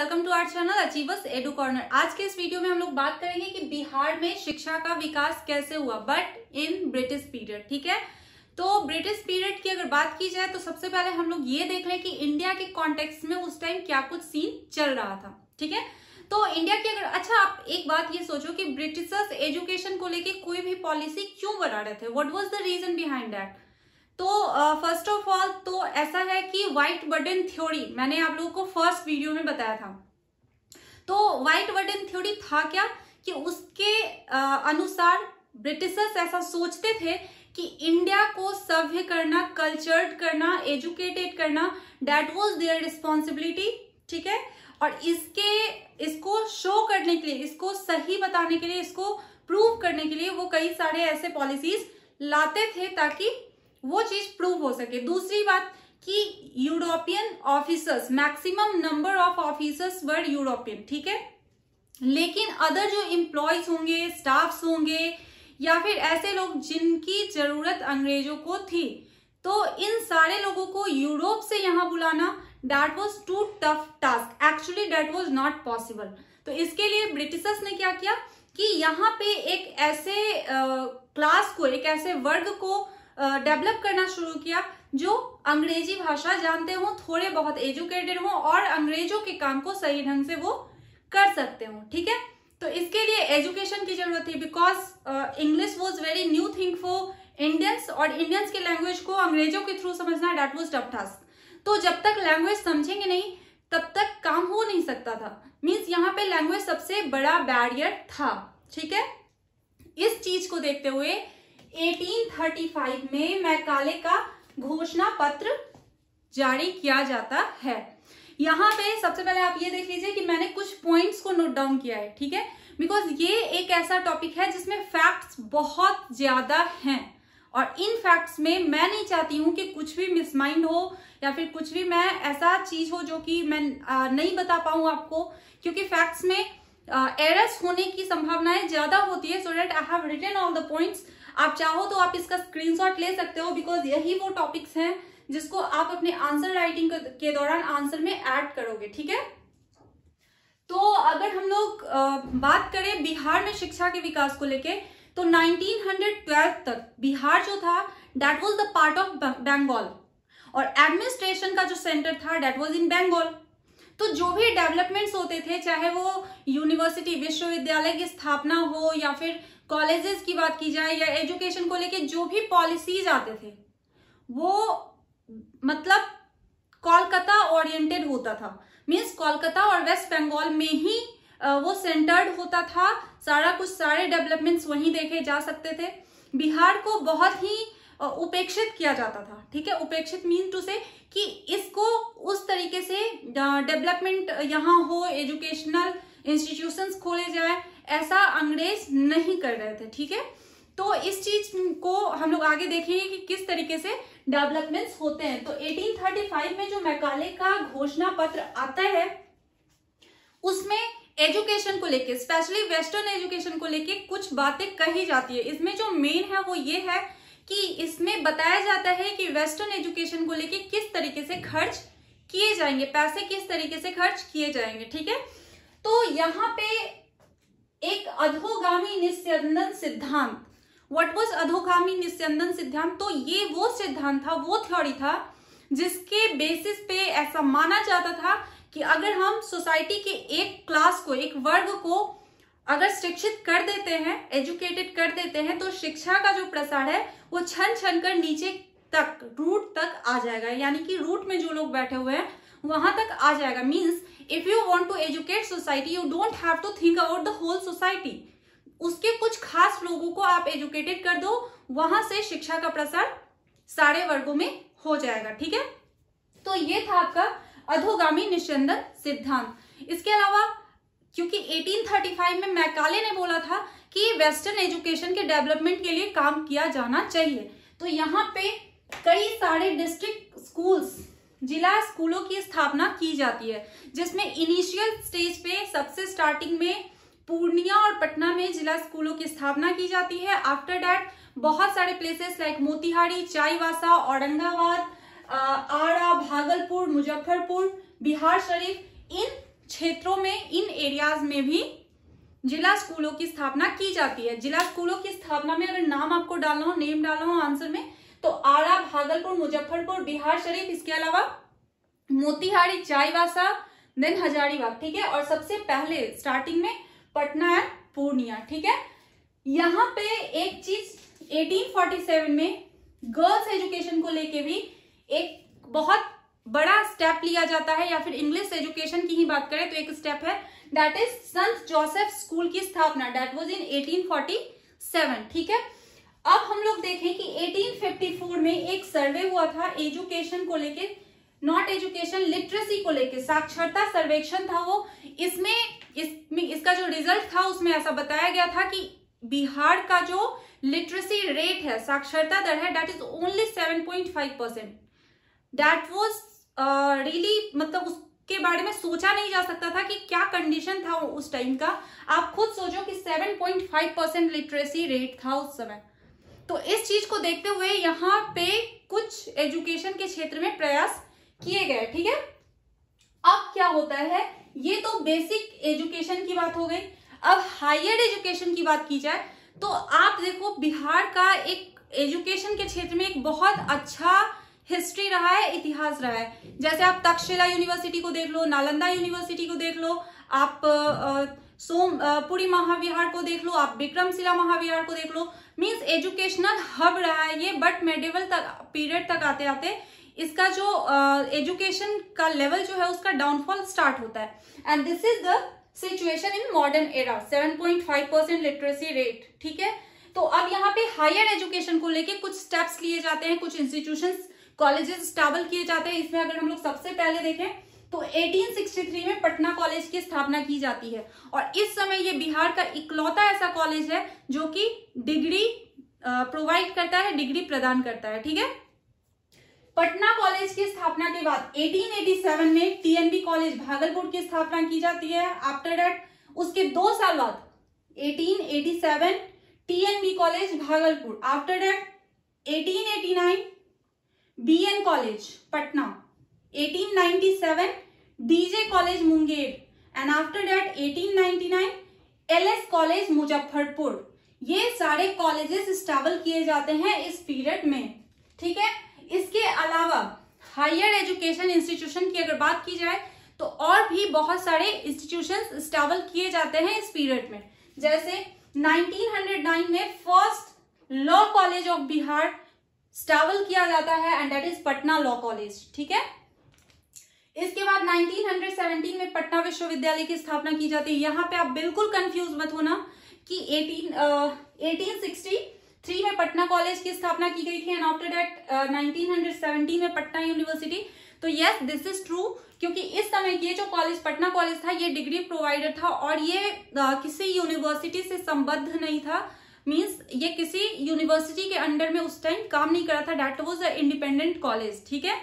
welcome to our channel Achievers Edu Corner आज के इस वीडियो में हम लोग बात करेंगे कि बिहार में शिक्षा का विकास कैसे हुआ बट इन ब्रिटिश पीरियड ठीक है तो ब्रिटिश पीरियड की अगर बात की जाए तो सबसे पहले हम लोग ये देख लें कि इंडिया के कॉन्टेक्स्ट में उस टाइम क्या कुछ सीन चल रहा था ठीक है तो इंडिया की अगर अच्छा आप एक बात ये सोचो कि ब्रिटिशर्स एजुकेशन को लेकर कोई भी पॉलिसी क्यों बना रहे थे what was the reason behind that तो फर्स्ट ऑफ की व्हाइट बटन थ्योरी मैंने आप लोगों को फर्स्ट वीडियो में बताया था तो व्हाइट बटन थ्योरी था क्या कि उसके अनुसार ब्रिटिशर्स ऐसा सोचते थे कि इंडिया को सभ्य करना कल्चर्ड करना एजुकेटेड करना डेट वॉज देयर रिस्पॉन्सिबिलिटी ठीक है और इसके इसको शो करने के लिए इसको सही बताने के लिए इसको प्रूव करने के लिए वो कई सारे ऐसे पॉलिसीज लाते थे ताकि वो चीज प्रूव हो सके दूसरी बात कि European officers maximum number of officers were European ठीक है लेकिन अदर जो इम्प्लॉयज होंगे स्टाफ होंगे या फिर ऐसे लोग जिनकी जरूरत अंग्रेजों को थी तो इन सारे लोगों को यूरोप से यहाँ बुलाना that was too tough task actually that was not possible तो इसके लिए ब्रिटिशर्स ने क्या किया कि यहाँ पे एक ऐसे क्लास को एक ऐसे वर्ग को डेवलप करना शुरू किया जो अंग्रेजी भाषा जानते हों थोड़े बहुत एजुकेटेड हों और अंग्रेजों के काम को सही ढंग से वो कर सकते हों ठीक है तो इसके लिए एजुकेशन की जरूरत थी because English was very new thing for Indians और इंडियंस के लैंग्वेज को अंग्रेजों के थ्रू समझना डेट वॉज टफ टास्क तो जब तक लैंग्वेज समझेंगे नहीं तब तक काम हो नहीं सकता था मीन्स यहाँ पे लैंग्वेज सबसे बड़ा बैरियर था ठीक है इस चीज को देखते हुए 1835 में मैकाले का घोषणा पत्र जारी किया जाता है यहां पे सबसे पहले आप ये देख लीजिए कि मैंने कुछ पॉइंट्स को नोट डाउन किया है ठीक है बिकॉज ये एक ऐसा टॉपिक है जिसमें फैक्ट्स बहुत ज्यादा हैं और इन फैक्ट्स में मैं नहीं चाहती हूं कि कुछ भी मिसमाइंड हो या फिर कुछ भी मैं ऐसा चीज हो जो कि मैं नहीं बता पाऊं आपको क्योंकि फैक्ट्स में एरर्स होने की संभावनाएं ज्यादा होती है so that I have written all the points आप चाहो तो आप इसका स्क्रीनशॉट ले सकते हो बिकॉज यही वो टॉपिक्स हैं जिसको आप अपने आंसर राइटिंग के दौरान आंसर में ऐड करोगे ठीक है तो अगर हम लोग बात करें बिहार में शिक्षा के विकास को लेके तो 1912 तक बिहार जो था that was the part of Bengal और एडमिनिस्ट्रेशन का जो सेंटर था डेट वॉज इन बंगाल तो जो भी डेवलपमेंट्स होते थे चाहे वो यूनिवर्सिटी विश्वविद्यालय की स्थापना हो या फिर कॉलेजेस की बात की जाए या एजुकेशन को लेके जो भी पॉलिसीज आते थे वो मतलब कोलकाता ओरिएंटेड होता था मीन्स कोलकाता और वेस्ट बंगाल में ही वो सेंटर्ड होता था सारा कुछ सारे डेवलपमेंट्स वहीं देखे जा सकते थे बिहार को बहुत ही उपेक्षित किया जाता था ठीक है उपेक्षित मीन टू से कि इसको उस तरीके से डेवलपमेंट यहाँ हो एजुकेशनल इंस्टीट्यूशंस खोले जाए ऐसा अंग्रेज नहीं कर रहे थे ठीक है तो इस चीज को हम लोग आगे देखेंगे कि किस तरीके से डेवलपमेंट्स होते हैं तो 1835 में जो मैकाले का घोषणा पत्र आता है उसमें एजुकेशन को लेके स्पेशली वेस्टर्न एजुकेशन को लेके कुछ बातें कही जाती है इसमें जो मेन है वो ये है कि इसमें बताया जाता है कि वेस्टर्न एजुकेशन को लेके किस तरीके से खर्च किए जाएंगे पैसे किस तरीके से खर्च किए जाएंगे ठीक है तो यहाँ पे एक अधोगामी निस्यंदन सिद्धांत वट वॉज अधोगामी निस्यंदन सिद्धांत तो ये वो सिद्धांत था वो थ्योरी था जिसके बेसिस पे ऐसा माना जाता था कि अगर हम सोसाइटी के एक क्लास को एक वर्ग को अगर शिक्षित कर देते हैं एजुकेटेड कर देते हैं तो शिक्षा का जो प्रसार है वो छन छन कर नीचे तक रूट तक आ जाएगा यानी कि रूट में जो लोग बैठे हुए हैं वहां तक आ जाएगा means if you want to educate society you don't have to think about the whole society उसके कुछ खास लोगों को आप एजुकेटेड कर दो वहां से शिक्षा का प्रसार सारे वर्गों में हो जाएगा ठीक है तो ये था आपका अधोगामी निश्चंदन सिद्धांत इसके अलावा क्योंकि 1835 में मैकाले ने बोला था कि वेस्टर्न एजुकेशन के डेवलपमेंट के लिए काम किया जाना चाहिए तो यहाँ पे कई सारे डिस्ट्रिक्ट स्कूल्स जिला स्कूलों की स्थापना की जाती है जिसमें इनिशियल स्टेज पे सबसे स्टार्टिंग में पूर्णिया और पटना में जिला स्कूलों की स्थापना की जाती है आफ्टर डैट बहुत सारे प्लेसेस लाइक मोतिहारी चाईवासा औरंगाबाद आरा भागलपुर मुजफ्फरपुर बिहार शरीफ इन क्षेत्रों में इन एरियाज में भी जिला स्कूलों की स्थापना की जाती है जिला स्कूलों की स्थापना में अगर नाम आपको डालना हो नेम डालना हो आंसर में तो आरा भागलपुर मुजफ्फरपुर बिहार शरीफ इसके अलावा मोतिहारी चाईवासा देन हजारीबाग ठीक है और सबसे पहले स्टार्टिंग में पटना एंड पूर्णिया ठीक है यहाँ पे एक चीज 1847 में गर्ल्स एजुकेशन को लेके भी एक बहुत बड़ा स्टेप लिया जाता है या फिर इंग्लिश एजुकेशन की ही बात करें तो एक स्टेप है दैट इज संत जोसेफ स्कूल की स्थापना डेट वॉज इन 1847 ठीक है अब हम लोग देखें कि 1854 में एक सर्वे हुआ था एजुकेशन को लेके नॉट एजुकेशन लिटरेसी को लेके साक्षरता सर्वेक्षण था वो इसमें इसमें इसका जो रिजल्ट था उसमें ऐसा बताया गया था कि बिहार का जो लिटरेसी रेट है साक्षरता दर है that is only seven point five percent that was really मतलब उसके बारे में सोचा नहीं जा सकता था कि क्या कंडीशन था उस टाइम का आप खुद सोचो कि 7.5 परसेंट लिटरेसी रेट था उस समय तो इस चीज को देखते हुए यहाँ पे कुछ एजुकेशन के क्षेत्र में प्रयास किए गए ठीक है अब क्या होता है ये तो बेसिक एजुकेशन की बात हो गई अब हायर एजुकेशन की बात की जाए तो आप देखो बिहार का एक एजुकेशन के क्षेत्र में एक बहुत अच्छा हिस्ट्री रहा है इतिहास रहा है जैसे आप तक्षशिला यूनिवर्सिटी को देख लो नालंदा यूनिवर्सिटी को देख लो आप आ, सोम महाविहार को देख लो आप विक्रमशिला महाविहार को देख लो मीन्स एजुकेशनल हब रहा है ये बट मेडिवल तक पीरियड तक आते आते इसका जो एजुकेशन uh, का लेवल जो है उसका डाउनफॉल स्टार्ट होता है and this is the situation in modern era 7.5 percent literacy rate ठीक है तो अब यहाँ पे हायर एजुकेशन को लेके कुछ स्टेप्स लिए जाते हैं कुछ इंस्टीट्यूशंस कॉलेजेस स्टेबल किए जाते हैं इसमें अगर हम लोग सबसे पहले देखें तो 1863 में पटना कॉलेज की स्थापना की जाती है और इस समय ये बिहार का इकलौता ऐसा कॉलेज है जो कि डिग्री प्रोवाइड करता है डिग्री प्रदान करता है ठीक है पटना कॉलेज की स्थापना के बाद 1887 में टीएनबी कॉलेज भागलपुर की स्थापना की जाती है आफ्टर डेट उसके दो साल बाद 1887 TNB college Bhagalpur after that 1889 BN college Patna 1897 DJ college Munger and after that 1899 LS college Muzaffarpur ये सारे कॉलेजेस स्टेबल किए जाते हैं इस पीरियड में ठीक है इसके अलावा हायर एजुकेशन इंस्टीट्यूशन की अगर बात की जाए तो और भी बहुत सारे इंस्टीट्यूशन स्टेबल किए जाते हैं इस पीरियड में जैसे 1909 में first law college of Bihar stable किया जाता है and that is Patna law college ठीक है इसके बाद 1917 में पटना विश्वविद्यालय की स्थापना की जाती है यहाँ पे आप बिल्कुल कंफ्यूज मत होना कि 18 uh, 1863 में पटना कॉलेज की स्थापना की गई थी एंड आफ्टर दैट 1917 में पटना यूनिवर्सिटी तो यस दिस इज ट्रू क्योंकि इस समय ये जो कॉलेज पटना कॉलेज था ये डिग्री प्रोवाइडर था और ये uh, किसी यूनिवर्सिटी से संबद्ध नहीं था मीन्स ये किसी यूनिवर्सिटी के अंडर में उस टाइम काम नहीं करा था that was a independent college ठीक है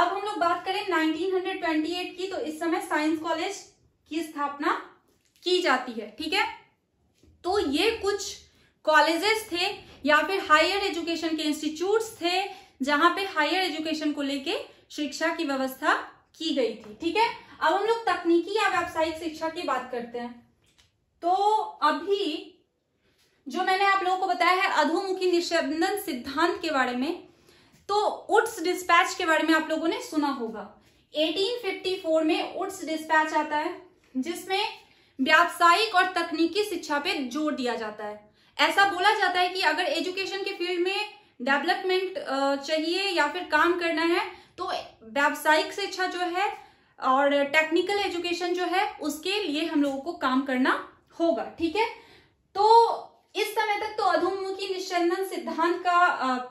अब हम लोग बात करें 1928 की तो इस समय साइंस कॉलेज की स्थापना की जाती है ठीक है तो ये कुछ कॉलेजेस थे या फिर हायर एजुकेशन के इंस्टीट्यूट्स थे जहां पे हायर एजुकेशन को लेके शिक्षा की व्यवस्था की गई थी ठीक है अब हम लोग तकनीकी या व्यावसायिक शिक्षा की बात करते हैं तो अभी जो मैंने आप लोगों को बताया है अधोमुखी निष्बंधन सिद्धांत के बारे में तो उड्स डिस्पैच के बारे में आप लोगों ने सुना होगा 1854 में उड्स डिस्पैच आता है जिसमें व्यावसायिक और तकनीकी शिक्षा पे जोर दिया जाता है ऐसा बोला जाता है कि अगर एजुकेशन के फील्ड में डेवलपमेंट चाहिए या फिर काम करना है तो व्यावसायिक शिक्षा जो है और टेक्निकल एजुकेशन जो है उसके लिए हम लोगों को काम करना होगा ठीक है तो इस समय तक तो अधोमुखी निश्चंदन सिद्धांत का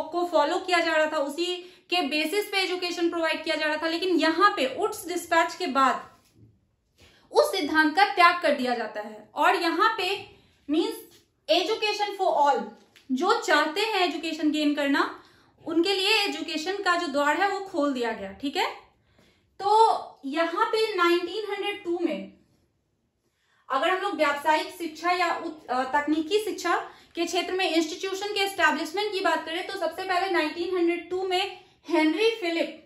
को फॉलो किया जा रहा था उसी के बेसिस पे एजुकेशन प्रोवाइड किया जा रहा था लेकिन यहां पे उट्स डिस्पैच के बाद उस सिद्धांत का त्याग कर दिया जाता है और यहां पे मींस एजुकेशन फॉर ऑल जो चाहते हैं एजुकेशन गेन करना उनके लिए एजुकेशन का जो द्वार है वो खोल दिया गया ठीक है तो यहां पे 1902 में अगर हम लोग व्यावसायिक शिक्षा या तकनीकी शिक्षा के क्षेत्र में इंस्टीट्यूशन के एस्टेब्लिशमेंट की बात करें तो सबसे पहले 1902 में हेनरी फिलिप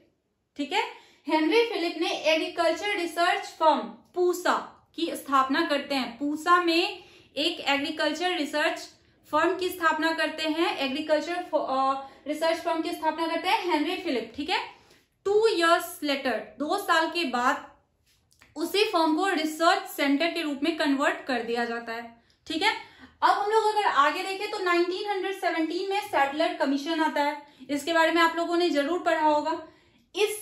ठीक है हेनरी फिलिप ने एग्रीकल्चर रिसर्च फर्म पूसा की स्थापना करते हैं पूसा में एक एग्रीकल्चर रिसर्च फर्म की स्थापना करते हैं एग्रीकल्चर रिसर्च फर्म की स्थापना करते हैं हेनरी फिलिप ठीक है टू इयर्स लेटर दो साल के बाद उसी फर्म को रिसर्च सेंटर के रूप में कन्वर्ट कर दिया जाता है ठीक है अब हम लोग अगर आगे देखें तो 1917 में सेटलर कमीशन आता है इसके बारे में आप लोगों ने जरूर पढ़ा होगा इस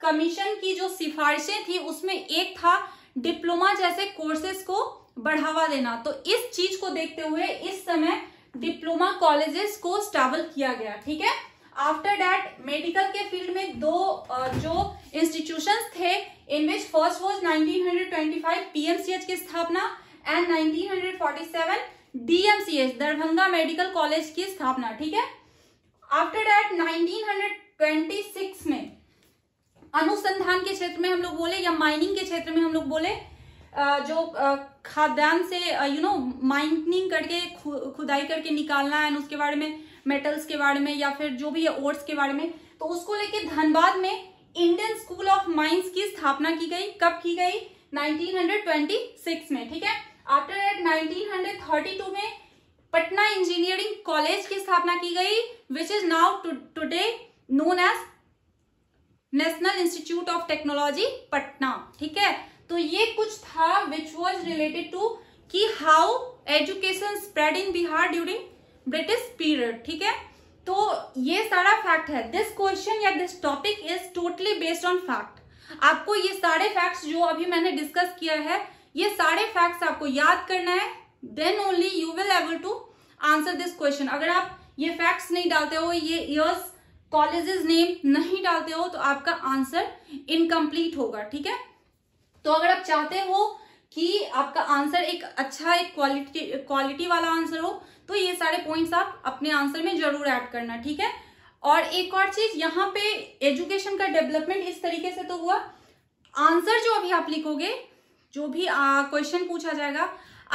कमीशन की जो सिफारिशें थी उसमें एक था डिप्लोमा जैसे कोर्सेज को बढ़ावा देना तो इस चीज को देखते हुए इस समय डिप्लोमा कॉलेजेस को स्टावल किया गया ठीक है आफ्टर डैट मेडिकल के फील्ड में दो जो इंस्टीट्यूशन थे in which first was nineteen hundred की स्थापना and 1947 DMCH Darbhanga medical college की स्थापना ठीक है आफ्टर डेट 1926 में अनुसंधान के क्षेत्र में हम लोग बोले या माइनिंग के क्षेत्र में हम लोग बोले जो खाद्यान्न से यू नो माइनिंग करके खुदाई करके निकालना है उसके बारे में मेटल्स के बारे में या फिर जो भी है ओट्स के बारे में तो उसको लेके धनबाद में इंडियन स्कूल ऑफ माइंस की स्थापना की गई कब की गई 1926 में ठीक 1932 में पटना इंजीनियरिंग कॉलेज की स्थापना की गई which is now today known as national institute of technology Patna ठीक है तो ये कुछ था विच वॉज रिलेटेड टू कि how education spread in Bihar during British period ठीक है तो ये सारा फैक्ट है दिस क्वेश्चन या this topic is totally based on fact आपको ये सारे फैक्ट्स जो अभी मैंने डिस्कस किया है ये सारे फैक्ट्स आपको याद करना है then only you will able to answer this question अगर आप ये फैक्ट्स नहीं डालते हो ये इयर्स कॉलेजेस नेम नहीं डालते हो तो आपका आंसर इनकम्प्लीट होगा ठीक है तो अगर आप चाहते हो कि आपका आंसर एक अच्छा एक क्वालिटी क्वालिटी वाला आंसर हो तो ये सारे पॉइंट्स आप अपने आंसर में जरूर ऐड करना ठीक है और एक और चीज यहाँ पे एजुकेशन का डेवलपमेंट इस तरीके से तो हुआ आंसर जो अभी आप लिखोगे जो भी क्वेश्चन पूछा जाएगा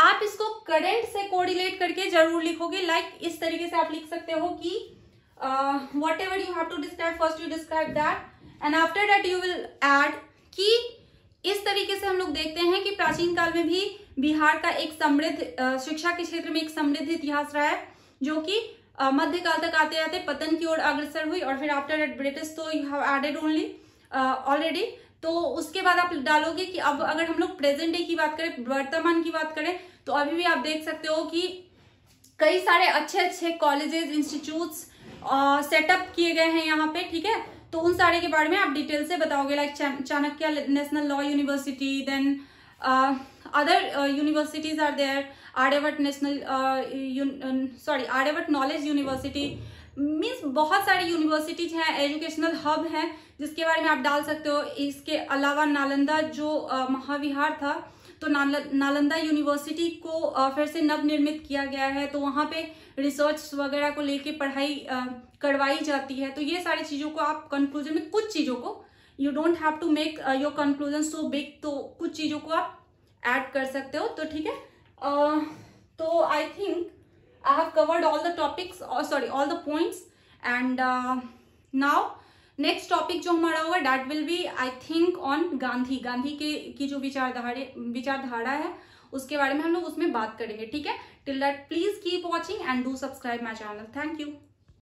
आप इसको करंट से कोरिलेट करके जरूर लिखोगे लाइक like, इस तरीके से आप लिख सकते हो कि whatever you have to describe first you describe that and after that you will add कि इस तरीके से हम लोग देखते हैं कि प्राचीन काल में भी बिहार का एक समृद्ध शिक्षा के क्षेत्र में एक समृद्ध इतिहास रहा है जो कि मध्य काल तक आते आते पतन की ओर अग्रसर हुई और फिर आफ्टर दैट ब्रिटिश तो you have added only already तो उसके बाद आप डालोगे कि अब अगर हम लोग प्रेजेंट डे की बात करें वर्तमान की बात करें तो अभी भी आप देख सकते हो कि कई सारे अच्छे अच्छे कॉलेजेस इंस्टीट्यूट्स सेटअप किए गए हैं यहाँ पे ठीक है तो उन सारे के बारे में आप डिटेल से बताओगे like Chanakya national law university then other universities are there Aryabhatta national sorry Aryabhatta knowledge university means बहुत सारी यूनिवर्सिटीज हैं एजुकेशनल हब हैं जिसके बारे में आप डाल सकते हो इसके अलावा नालंदा जो महाविहार था तो नालंदा यूनिवर्सिटी को फिर से नवनिर्मित किया गया है तो वहाँ पे रिसर्च वगैरह को लेके पढ़ाई करवाई जाती है तो ये सारी चीज़ों को आप कंक्लूजन में कुछ चीज़ों को you don't have to make your conclusion so big तो कुछ चीज़ों को आप ऐड कर सकते हो तो ठीक है uh, तो I think I have covered all the topics or sorry all the points and uh, now next topic जो हमारा होगा that will be I think on Gandhi Gandhi के की जो विचारधारे विचारधारा है उसके बारे में हम लोग उसमें बात करेंगे ठीक है till that please keep watching and do subscribe my channel thank you